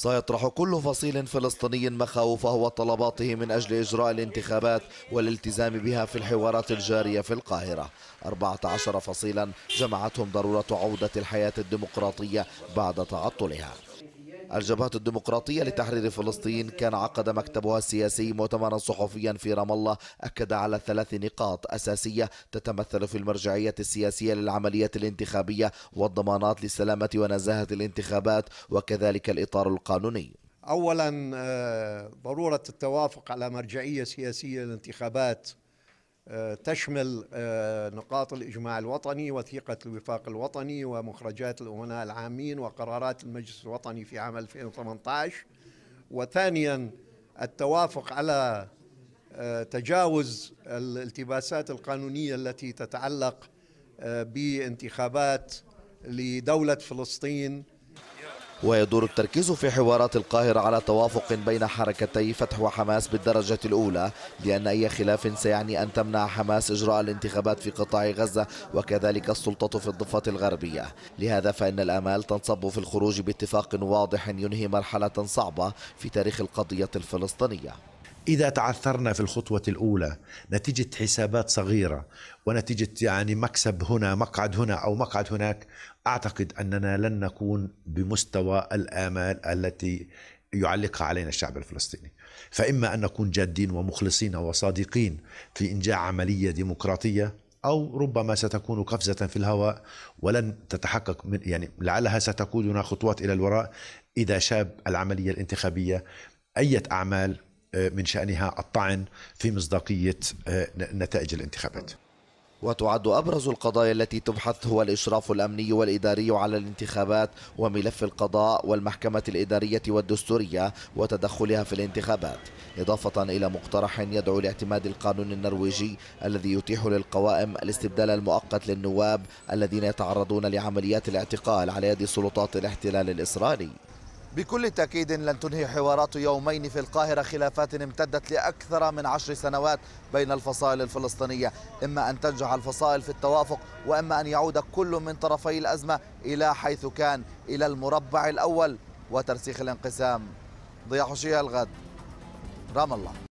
سيطرح كل فصيل فلسطيني مخاوفه وطلباته من أجل إجراء الانتخابات والالتزام بها في الحوارات الجارية في القاهرة 14 فصيلا جمعتهم ضرورة عودة الحياة الديمقراطية بعد تعطلها الجبهة الديمقراطية لتحرير فلسطين كان عقد مكتبها السياسي مؤتمرا صحفيا في رام الله أكد على ثلاث نقاط أساسية تتمثل في المرجعية السياسية للعملية الانتخابية والضمانات لسلامة ونزاهة الانتخابات وكذلك الإطار القانوني اولا آه، ضروره التوافق على مرجعيه سياسيه للانتخابات تشمل آه، نقاط الإجماع الوطني وثيقة الوفاق الوطني ومخرجات الأمناء العامين وقرارات المجلس الوطني في عام 2018 وثانيا التوافق على آه، تجاوز الالتباسات القانونية التي تتعلق آه، بانتخابات لدولة فلسطين ويدور التركيز في حوارات القاهرة على توافق بين حركتي فتح وحماس بالدرجة الأولى لأن أي خلاف سيعني أن تمنع حماس إجراء الانتخابات في قطاع غزة وكذلك السلطة في الضفة الغربية لهذا فإن الآمال تنصب في الخروج باتفاق واضح ينهي مرحلة صعبة في تاريخ القضية الفلسطينية إذا تعثرنا في الخطوة الأولى نتيجة حسابات صغيرة ونتيجة يعني مكسب هنا مقعد هنا أو مقعد هناك أعتقد أننا لن نكون بمستوى الآمال التي يعلقها علينا الشعب الفلسطيني فإما أن نكون جادين ومخلصين وصادقين في إنجاح عملية ديمقراطية أو ربما ستكون قفزة في الهواء ولن تتحقق من يعني لعلها ستقودنا خطوات إلى الوراء إذا شاب العملية الانتخابية أية أعمال آه، من شأنها الطعن في مصداقية آه، نتائج الانتخابات وتعد أبرز القضايا التي تبحث هو الإشراف الأمني والإداري على الانتخابات وملف القضاء والمحكمة الإدارية والدستورية وتدخلها في الانتخابات إضافة إلى مقترح يدعو لاعتماد القانون النرويجي الذي يتيح للقوائم الاستبدال المؤقت للنواب الذين يتعرضون لعمليات الاعتقال على يد سلطات الاحتلال الإسرائيلي بكل تأكيد لن تنهي حوارات يومين في القاهرة خلافات امتدت لأكثر من عشر سنوات بين الفصائل الفلسطينية إما أن تنجح الفصائل في التوافق وإما أن يعود كل من طرفي الأزمة إلى حيث كان إلى المربع الأول وترسيخ الانقسام ضياء حشيه الغد رام الله